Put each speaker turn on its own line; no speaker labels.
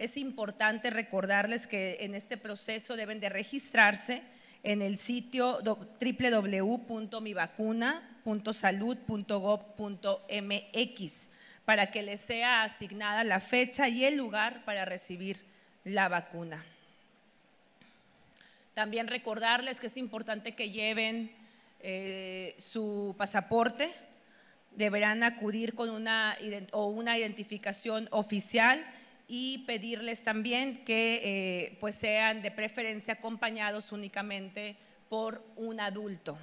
Es importante recordarles que en este proceso deben de registrarse en el sitio www.mivacuna.salud.gov.mx para que les sea asignada la fecha y el lugar para recibir la vacuna. También recordarles que es importante que lleven eh, su pasaporte, deberán acudir con una, una identificación oficial y pedirles también que eh, pues sean de preferencia acompañados únicamente por un adulto.